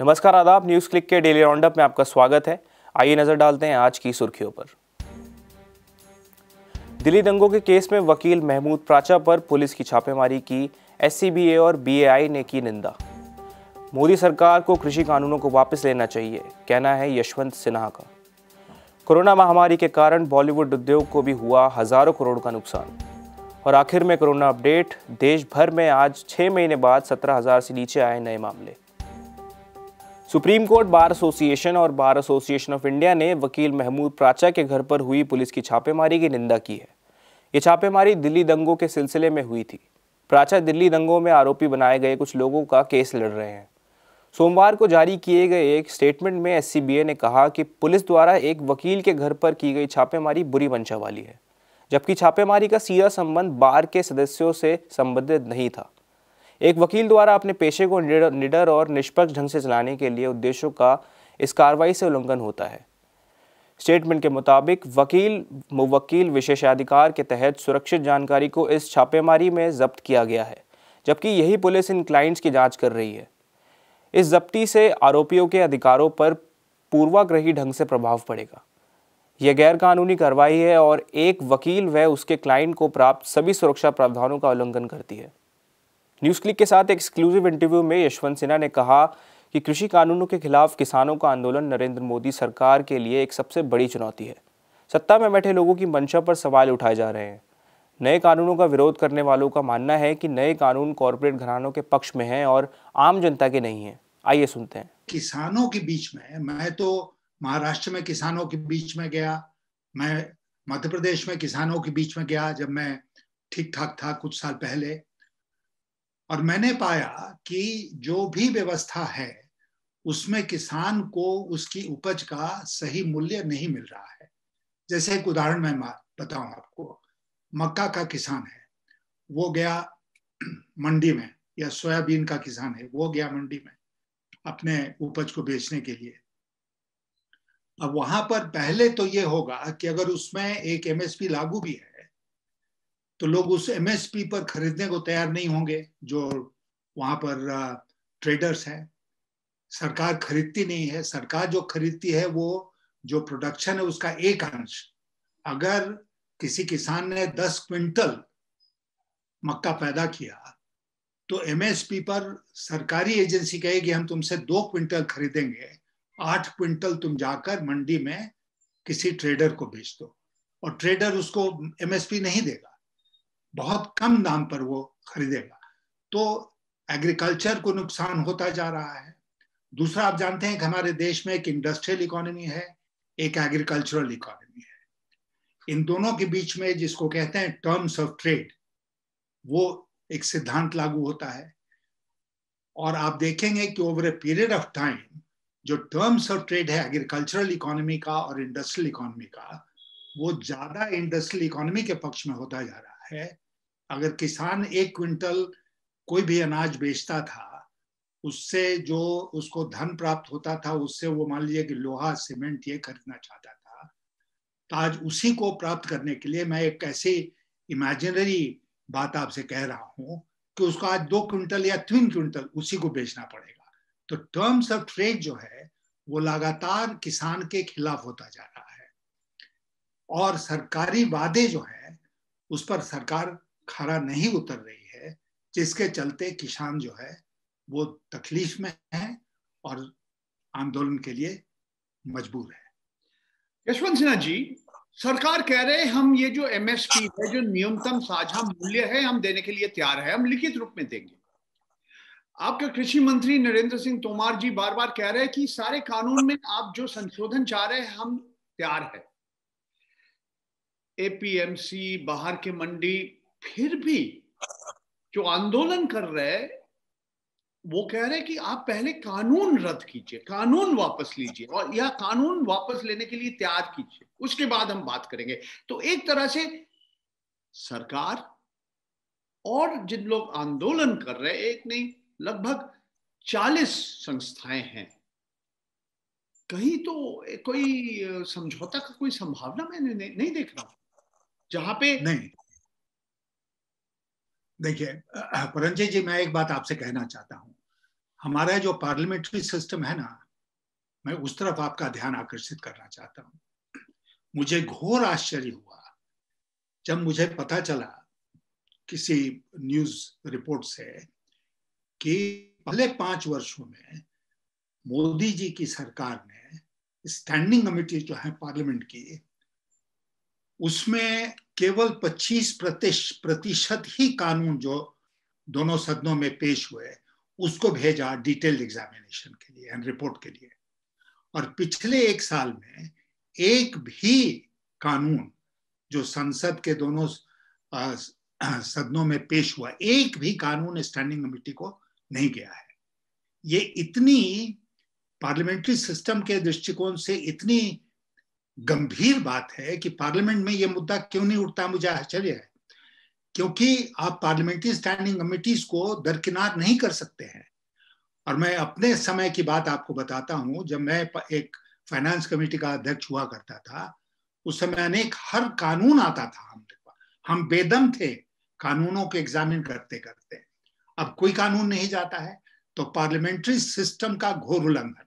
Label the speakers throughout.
Speaker 1: नमस्कार आदाब news click के डेली राउंडअप में आपका स्वागत है आइए नज़र डालते हैं आज की सुर्खियों पर दिल्ली दंगों के केस में वकील महमूद प्राचा पर पुलिस की छापेमारी की एस और बी ने की निंदा मोदी सरकार को कृषि कानूनों को वापस लेना चाहिए कहना है यशवंत सिन्हा का कोरोना महामारी के कारण बॉलीवुड उद्योग को भी हुआ हज़ारों करोड़ का नुकसान और आखिर में कोरोना अपडेट देश भर में आज छः महीने बाद सत्रह हज़ार से नीचे आए नए मामले सुप्रीम कोर्ट बार एसोसिएशन और बार एसोसिएशन ऑफ इंडिया ने वकील महमूद प्राचा के घर पर हुई पुलिस की छापेमारी की निंदा की है ये छापेमारी दिल्ली दंगों के सिलसिले में हुई थी प्राचा दिल्ली दंगों में आरोपी बनाए गए कुछ लोगों का केस लड़ रहे हैं सोमवार को जारी किए गए एक स्टेटमेंट में एस ने कहा कि पुलिस द्वारा एक वकील के घर पर की गई छापेमारी बुरी मंशा वाली है जबकि छापेमारी का सीधा संबंध बार के सदस्यों से संबंधित नहीं था एक वकील द्वारा अपने पेशे को निडर और निष्पक्ष ढंग से चलाने के लिए उद्देश्यों का इस कार्रवाई से उल्लंघन होता है स्टेटमेंट के मुताबिक वकील मुवक्किल विशेषाधिकार के तहत सुरक्षित जानकारी को इस छापेमारी में जब्त किया गया है जबकि यही पुलिस इन क्लाइंट्स की जांच कर रही है इस जब्ती से आरोपियों के अधिकारों पर पूर्वाग्रही ढंग से प्रभाव पड़ेगा यह गैरकानूनी कार्रवाई है और एक वकील व उसके क्लाइंट को प्राप्त सभी सुरक्षा प्रावधानों का उल्लंघन करती है न्यूज क्लिक के साथ एक्सक्लूसिव इंटरव्यू में यशवंत सिन्हा ने कहा कि कृषि कानूनों के खिलाफ किसानों का आंदोलन नरेंद्र मोदी सरकार के लिए एक सबसे बड़ी चुनौती है सत्ता में बैठे लोगों की मंशा पर सवाल उठाए जा रहे हैं नए कानूनों का विरोध करने वालों का मानना है कि नए कानून कॉरपोरेट घरानों के पक्ष में हैं और आम जनता के नहीं है आइए सुनते हैं
Speaker 2: किसानों के बीच में मैं तो महाराष्ट्र में किसानों के बीच में गया मैं मध्य प्रदेश में किसानों के बीच में गया जब मैं ठीक ठाक था कुछ साल पहले और मैंने पाया कि जो भी व्यवस्था है उसमें किसान को उसकी उपज का सही मूल्य नहीं मिल रहा है जैसे एक उदाहरण मैं बताऊं आपको मक्का का किसान है वो गया मंडी में या सोयाबीन का किसान है वो गया मंडी में अपने उपज को बेचने के लिए अब वहां पर पहले तो ये होगा कि अगर उसमें एक एमएसपी लागू भी है तो लोग उस एमएसपी पर खरीदने को तैयार नहीं होंगे जो वहां पर ट्रेडर्स हैं सरकार खरीदती नहीं है सरकार जो खरीदती है वो जो प्रोडक्शन है उसका एक अंश अगर किसी किसान ने 10 क्विंटल मक्का पैदा किया तो एमएसपी पर सरकारी एजेंसी कहेगी हम तुमसे दो क्विंटल खरीदेंगे आठ क्विंटल तुम जाकर मंडी में किसी ट्रेडर को बेच दो और ट्रेडर उसको एमएसपी नहीं देगा बहुत कम दाम पर वो खरीदेगा तो एग्रीकल्चर को नुकसान होता जा रहा है दूसरा आप जानते हैं कि हमारे देश में एक इंडस्ट्रियल इकोनॉमी है एक एग्रीकल्चरल इकोनॉमी है इन दोनों के बीच में जिसको कहते हैं टर्म्स ऑफ ट्रेड वो एक सिद्धांत लागू होता है और आप देखेंगे कि over a period of time जो टर्म्स ऑफ ट्रेड है एग्रीकल्चरल इकोनॉमी का और इंडस्ट्रियल इकोनॉमी का वो ज्यादा इंडस्ट्रियल इकोनॉमी के पक्ष में होता जा रहा है अगर किसान एक क्विंटल कोई भी अनाज बेचता था उससे जो उसको धन प्राप्त होता था उससे वो मान लीजिए कि लोहा सीमेंट ये खरीदना चाहता था तो आज उसी को प्राप्त करने के लिए मैं एक ऐसी इमेजिनरी बात आपसे कह रहा हूं कि उसको आज दो क्विंटल या तीन क्विंटल उसी को बेचना पड़ेगा तो टर्म्स ऑफ ट्रेड जो है वो लगातार किसान के खिलाफ होता जा रहा है और सरकारी वादे जो है उस पर सरकार खरा नहीं उतर रही है जिसके चलते किसान जो है वो तकलीफ में है और आंदोलन के लिए मजबूर है यशवंत सिन्हा जी सरकार कह रहे हैं हम ये जो एमएसपी है जो न्यूनतम साझा मूल्य है हम देने के लिए तैयार है हम लिखित रूप में देंगे आपके कृषि मंत्री नरेंद्र सिंह तोमर जी बार बार कह रहे हैं कि सारे कानून में आप जो संशोधन चाह रहे हैं हम तैयार है एपीएमसी बाहर के मंडी फिर भी जो आंदोलन कर रहे वो कह रहे कि आप पहले कानून रद्द कीजिए कानून वापस लीजिए और या कानून वापस लेने के लिए तैयार कीजिए उसके बाद हम बात करेंगे तो एक तरह से सरकार और जिन लोग आंदोलन कर रहे एक नहीं लगभग चालीस संस्थाएं हैं कहीं तो कोई समझौता का कोई संभावना मैंने नहीं देख रहा जहां पे नहीं देखिए परंजय जी मैं एक बात आपसे कहना चाहता हूँ हमारा जो पार्लियामेंट्री सिस्टम है ना मैं उस तरफ आपका ध्यान आकर्षित करना चाहता हूँ मुझे घोर आश्चर्य हुआ जब मुझे पता चला किसी न्यूज रिपोर्ट से कि पहले पांच वर्षों में मोदी जी की सरकार ने स्टैंडिंग कमिटी जो है पार्लियामेंट की उसमें केवल 25 प्रतिशत ही कानून जो दोनों सदनों में पेश हुए उसको भेजा डिटेल्ड एग्जामिनेशन के लिए एंड रिपोर्ट के लिए और पिछले एक साल में एक भी कानून जो संसद के दोनों सदनों में पेश हुआ एक भी कानून स्टैंडिंग कमिटी को नहीं गया है ये इतनी पार्लियामेंट्री सिस्टम के दृष्टिकोण से इतनी गंभीर बात है कि पार्लियामेंट में यह मुद्दा क्यों नहीं उठता मुझे आश्चर्य है क्योंकि आप पार्लियामेंट्री स्टैंडिंग कमिटीज को दरकिनार नहीं कर सकते हैं और मैं अपने समय की बात आपको बताता हूं जब मैं एक फाइनेंस कमेटी का अध्यक्ष हुआ करता था उस समय अनेक हर कानून आता था हम हम बेदम थे कानूनों को एग्जामिन करते करते अब कोई कानून नहीं जाता है तो पार्लियामेंट्री सिस्टम का घोर उल्लंघन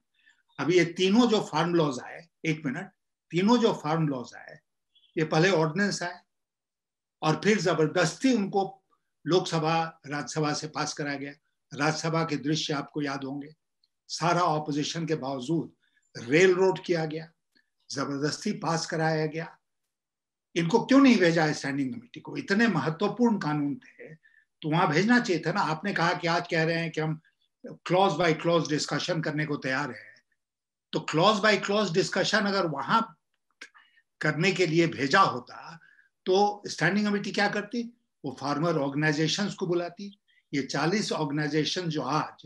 Speaker 2: अभी ये तीनों जो फार्म लॉज आए एक मिनट तीनों जो फार्म लॉज आए ये पहले ऑर्डिनेंस आए और फिर जबरदस्ती उनको लोकसभा राज्यसभा से पास कराया गया राज्यसभा के दृश्य आपको याद होंगे सारा ऑपोजिशन के बावजूद रेल रोड किया गया जबरदस्ती पास कराया गया इनको क्यों नहीं भेजा है स्टैंडिंग कमेटी को इतने महत्वपूर्ण कानून थे तो वहां भेजना चाहिए था ना आपने कहा कि आज कह रहे हैं कि हम क्लॉज बाय क्लॉज डिस्कशन करने को तैयार है तो क्लॉज बाय क्लॉज डिस्कशन अगर वहां करने के लिए भेजा होता तो स्टैंडिंग कमेटी क्या करती वो फार्मर ऑर्गेनाइजेशन को बुलाती ये चालीस ऑर्गेनाइजेशन जो आज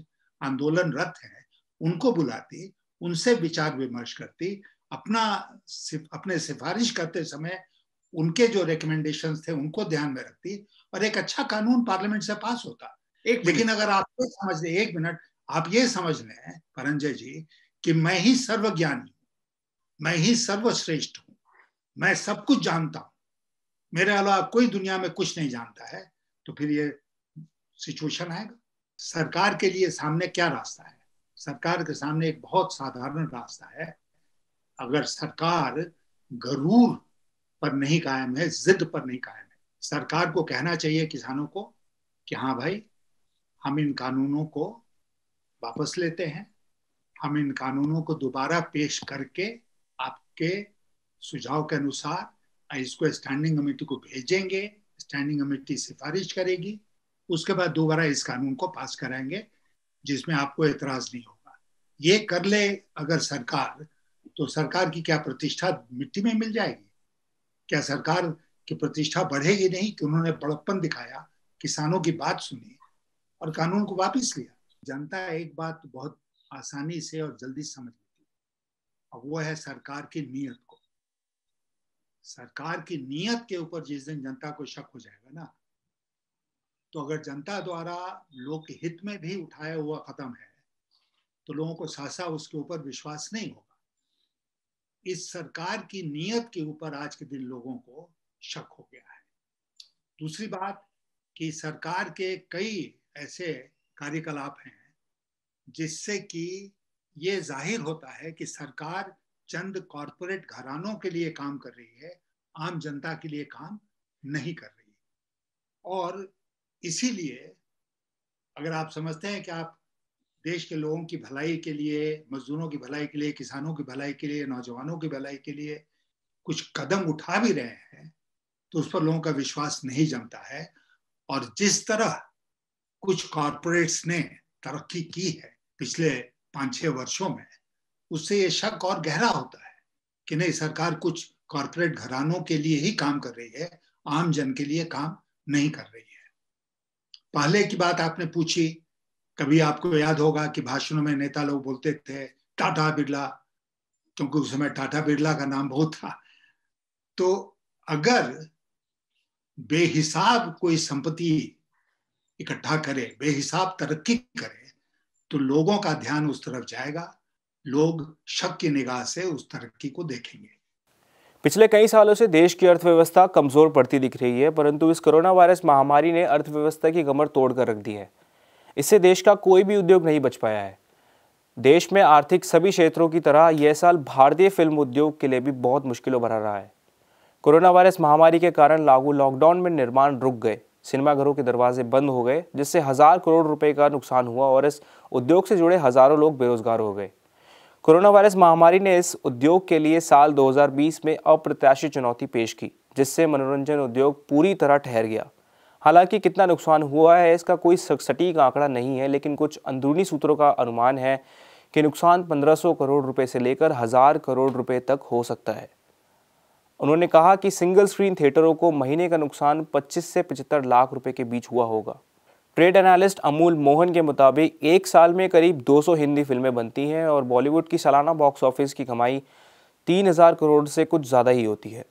Speaker 2: आंदोलनरत है उनको बुलाती उनसे विचार विमर्श करती अपना सिफ, अपने सिफारिश करते समय उनके जो रिकमेंडेशन थे उनको ध्यान में रखती और एक अच्छा कानून पार्लियामेंट से पास होता एक लेकिन अगर आप ये समझ लें एक मिनट आप ये समझ लें परंजय जी कि मैं ही सर्वज्ञानी हूँ मैं ही सर्वश्रेष्ठ हूँ मैं सब कुछ जानता हूं मेरे अलावा कोई दुनिया में कुछ नहीं जानता है तो फिर ये सिचुएशन आएगा सरकार के लिए सामने क्या रास्ता है सरकार के सामने एक बहुत साधारण रास्ता है अगर सरकार गरूर पर नहीं कायम है जिद पर नहीं कायम है सरकार को कहना चाहिए किसानों को कि हाँ भाई हम इन कानूनों को वापस लेते हैं हम इन कानूनों को दोबारा पेश करके आपके सुझाव के अनुसार इसको स्टैंडिंग कमेटी को भेजेंगे स्टैंडिंग कमेटी सिफारिश करेगी उसके बाद दोबारा इस कानून को पास कराएंगे जिसमें आपको एतराज नहीं होगा ये कर ले अगर सरकार तो सरकार की क्या प्रतिष्ठा मिट्टी में मिल जाएगी क्या सरकार की प्रतिष्ठा बढ़ेगी नहीं कि उन्होंने बड़प्पन दिखाया किसानों की बात सुनी और कानून को वापस लिया जनता एक बात बहुत आसानी से और जल्दी समझ लेती है और वो है सरकार की नीयत को सरकार की नीयत के ऊपर जिस दिन जनता को शक हो जाएगा ना तो अगर जनता द्वारा लोक हित में भी उठाया हुआ कदम है तो लोगों को सासा उसके ऊपर विश्वास नहीं होगा इस सरकार की नीयत के ऊपर आज के दिन लोगों को शक हो गया है दूसरी बात कि सरकार के कई ऐसे कार्यकलाप हैं जिससे कि ये जाहिर होता है कि सरकार चंद कॉरपोरेट घरानों के लिए काम कर रही है आम जनता के लिए काम नहीं कर रही और इसीलिए अगर आप समझते हैं कि आप देश के लोगों की भलाई के लिए मजदूरों की भलाई के लिए किसानों की भलाई के लिए नौजवानों की भलाई के लिए कुछ कदम उठा भी रहे हैं तो उस पर लोगों का विश्वास नहीं जमता है और जिस तरह कुछ कॉरपोरेट्स ने तरक्की की है पिछले पांच छह वर्षों में उससे ये शक और गहरा होता है कि नहीं सरकार कुछ कॉरपोरेट घरानों के लिए ही काम कर रही है आम जन के लिए काम नहीं कर रही है पहले की बात आपने पूछी कभी आपको याद होगा कि भाषणों में नेता लोग बोलते थे टाटा बिरला क्योंकि उस समय टाटा बिरला का नाम बहुत था तो अगर बेहिसाब कोई संपत्ति इकट्ठा करे बेहिसाब तरक्की करे तो लोगों का ध्यान उस तरफ जाएगा लोग शक की निगाह से उस तरक्की को
Speaker 1: देखेंगे पिछले कई सालों से देश की अर्थव्यवस्था कमजोर पड़ती दिख रही है परंतु इस कोरोना वायरस महामारी ने अर्थव्यवस्था की कमर तोड़ कर रख दी है इससे देश का कोई भी उद्योग नहीं बच पाया है देश में आर्थिक सभी क्षेत्रों की तरह यह साल भारतीय फिल्म उद्योग के लिए भी बहुत मुश्किलों भरा रहा है कोरोना वायरस महामारी के कारण लागू लॉकडाउन में निर्माण रुक गए सिनेमाघरों के दरवाजे बंद हो गए जिससे हज़ार करोड़ रुपए का नुकसान हुआ और इस उद्योग से जुड़े हज़ारों लोग बेरोजगार हो गए कोरोना वायरस महामारी ने इस उद्योग के लिए साल 2020 में अप्रत्याशित चुनौती पेश की जिससे मनोरंजन उद्योग पूरी तरह ठहर गया हालांकि कितना नुकसान हुआ है इसका कोई सटीक आंकड़ा नहीं है लेकिन कुछ अंदरूनी सूत्रों का अनुमान है कि नुकसान 1500 करोड़ रुपए से लेकर हज़ार करोड़ रुपए तक हो सकता है उन्होंने कहा कि सिंगल स्क्रीन थिएटरों को महीने का नुकसान 25 से पचहत्तर लाख रुपए के बीच हुआ होगा ट्रेड एनालिस्ट अमूल मोहन के मुताबिक एक साल में करीब 200 हिंदी फिल्में बनती हैं और बॉलीवुड की सालाना बॉक्स ऑफिस की कमाई 3000 करोड़ से कुछ ज़्यादा ही होती है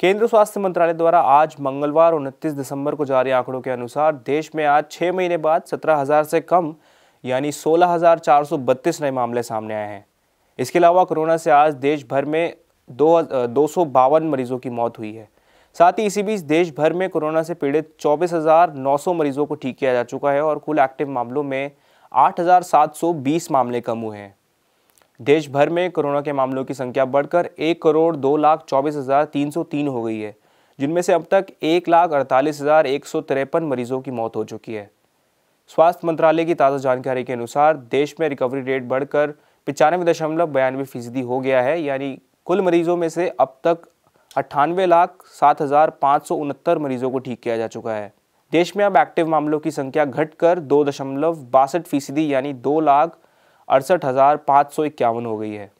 Speaker 1: केंद्र स्वास्थ्य मंत्रालय द्वारा आज मंगलवार उनतीस दिसंबर को जारी आंकड़ों के अनुसार देश में आज छः महीने बाद सत्रह हज़ार से कम यानी सोलह हज़ार चार सौ बत्तीस नए मामले सामने आए हैं इसके अलावा कोरोना से आज देश भर में दो दो सौ बावन मरीजों की मौत हुई है साथ ही इसी बीच देश भर में कोरोना से पीड़ित 24,900 मरीजों को ठीक किया जा चुका है और कुल एक्टिव मामलों में 8,720 मामले कम हुए हैं देश भर में कोरोना के मामलों की संख्या बढ़कर एक करोड़ दो लाख चौबीस हज़ार तीन सौ तीन हो गई है जिनमें से अब तक एक लाख अड़तालीस हज़ार एक सौ तिरपन मरीजों की मौत हो चुकी है स्वास्थ्य मंत्रालय की ताज़ा जानकारी के अनुसार देश में रिकवरी रेट बढ़कर पचानवे दशमलव बयानवे फीसदी हो गया है यानी कुल मरीजों में से अब तक अट्ठानवे लाख सात हज़ार पाँच सौ उनहत्तर मरीजों को ठीक किया जा चुका है देश में अब एक्टिव मामलों की संख्या घटकर दो दशमलव बासठ फीसदी यानी दो लाख अड़सठ हज़ार पाँच सौ इक्यावन हो गई है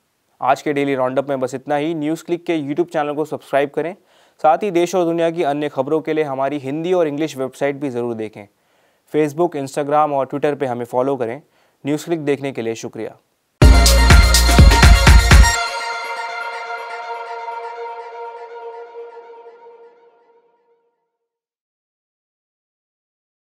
Speaker 1: आज के डेली राउंडअप में बस इतना ही न्यूज़ क्लिक के यूट्यूब चैनल को सब्सक्राइब करें साथ ही देश और दुनिया की अन्य खबरों के लिए हमारी हिंदी और इंग्लिश वेबसाइट भी ज़रूर देखें फेसबुक इंस्टाग्राम और ट्विटर पर हमें फॉलो करें न्यूज़ क्लिक देखने के लिए शुक्रिया